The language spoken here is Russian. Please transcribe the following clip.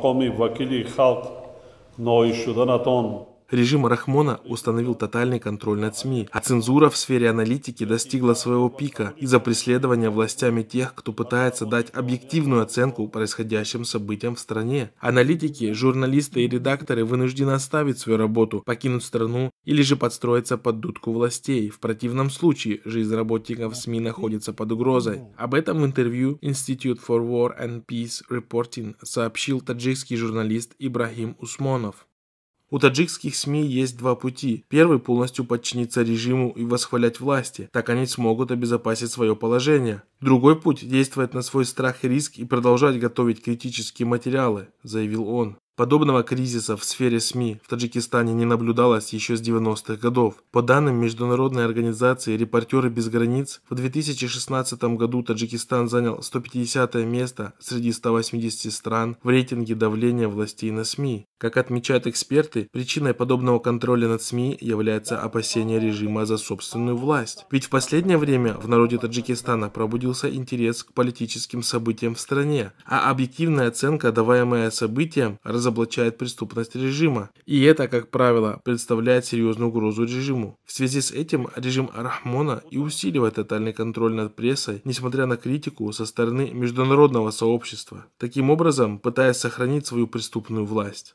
мақоми вакили халқ ноил шуданатон Режим Рахмона установил тотальный контроль над СМИ, а цензура в сфере аналитики достигла своего пика из-за преследования властями тех, кто пытается дать объективную оценку происходящим событиям в стране. Аналитики, журналисты и редакторы вынуждены оставить свою работу, покинуть страну или же подстроиться под дудку властей. В противном случае жизнь работников СМИ находится под угрозой. Об этом в интервью Institute for War and Peace Reporting сообщил таджикский журналист Ибрагим Усмонов. У таджикских СМИ есть два пути. Первый – полностью подчиниться режиму и восхвалять власти, так они смогут обезопасить свое положение. Другой путь – действовать на свой страх и риск и продолжать готовить критические материалы, заявил он. Подобного кризиса в сфере СМИ в Таджикистане не наблюдалось еще с 90-х годов. По данным международной организации «Репортеры без границ», в 2016 году Таджикистан занял 150 место среди 180 стран в рейтинге давления властей на СМИ. Как отмечают эксперты, причиной подобного контроля над СМИ является опасение режима за собственную власть. Ведь в последнее время в народе Таджикистана пробудился интерес к политическим событиям в стране, а объективная оценка, даваемая событиям, разобралась разоблачает преступность режима. И это, как правило, представляет серьезную угрозу режиму. В связи с этим режим Рахмона и усиливает тотальный контроль над прессой, несмотря на критику со стороны международного сообщества, таким образом пытаясь сохранить свою преступную власть.